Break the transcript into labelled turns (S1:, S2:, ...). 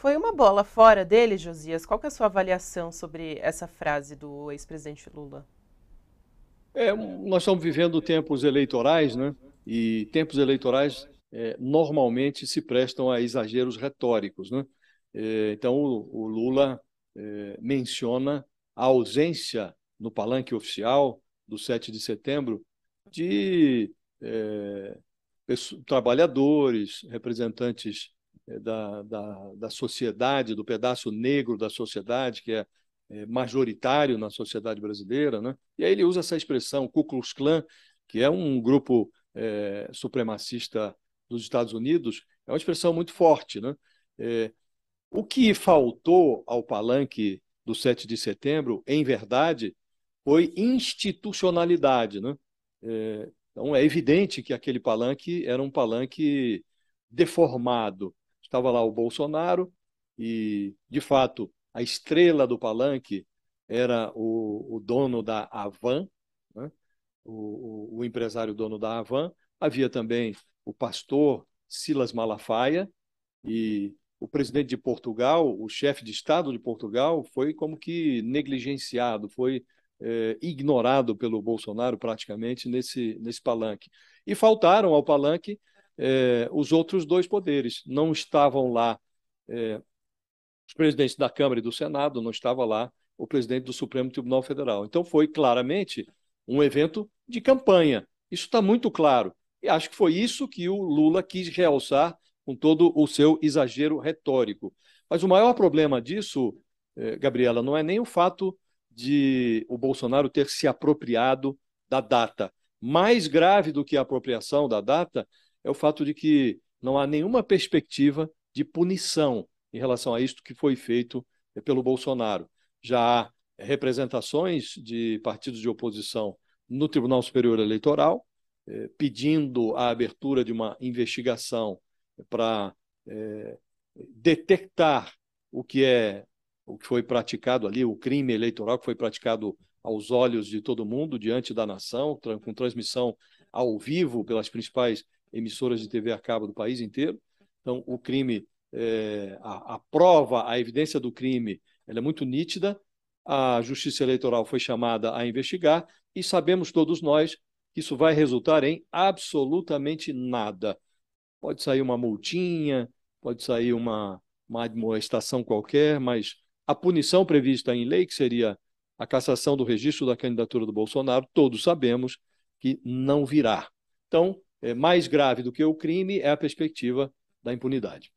S1: Foi uma bola fora dele, Josias. Qual que é a sua avaliação sobre essa frase do ex-presidente Lula? É, nós estamos vivendo tempos eleitorais, né? E tempos eleitorais é, normalmente se prestam a exageros retóricos, né? É, então o, o Lula é, menciona a ausência no palanque oficial do 7 de setembro de é, trabalhadores, representantes eh, da, da, da sociedade, do pedaço negro da sociedade, que é eh, majoritário na sociedade brasileira, né? E aí ele usa essa expressão Ku Klux Klan, que é um grupo é, supremacista dos Estados Unidos, é uma expressão muito forte, né? É, o que faltou ao palanque do 7 de setembro, em verdade, foi institucionalidade, né? É, então é evidente que aquele palanque era um palanque deformado, Estava lá o Bolsonaro e, de fato, a estrela do palanque era o, o dono da Avan, né? o, o, o empresário dono da Avan. Havia também o pastor Silas Malafaia e o presidente de Portugal, o chefe de Estado de Portugal, foi como que negligenciado, foi é, ignorado pelo Bolsonaro praticamente nesse, nesse palanque. E faltaram ao palanque é, os outros dois poderes. Não estavam lá é, os presidentes da Câmara e do Senado, não estava lá o presidente do Supremo Tribunal Federal. Então foi claramente um evento de campanha. Isso está muito claro. E acho que foi isso que o Lula quis realçar com todo o seu exagero retórico. Mas o maior problema disso, eh, Gabriela, não é nem o fato de o Bolsonaro ter se apropriado da data. Mais grave do que a apropriação da data é o fato de que não há nenhuma perspectiva de punição em relação a isto que foi feito pelo Bolsonaro. Já há representações de partidos de oposição no Tribunal Superior Eleitoral, eh, pedindo a abertura de uma investigação para eh, detectar o que é o que foi praticado ali, o crime eleitoral que foi praticado aos olhos de todo mundo, diante da nação, com transmissão ao vivo pelas principais emissoras de TV a cabo do país inteiro. Então, o crime, é, a, a, prova, a evidência do crime, ela é muito nítida. A Justiça Eleitoral foi chamada a investigar e sabemos todos nós que isso vai resultar em absolutamente nada. Pode sair uma multinha, pode sair uma, uma admoestação qualquer, mas a punição prevista em lei, que seria a cassação do registro da candidatura do Bolsonaro, todos sabemos que não virá. Então, é mais grave do que o crime é a perspectiva da impunidade.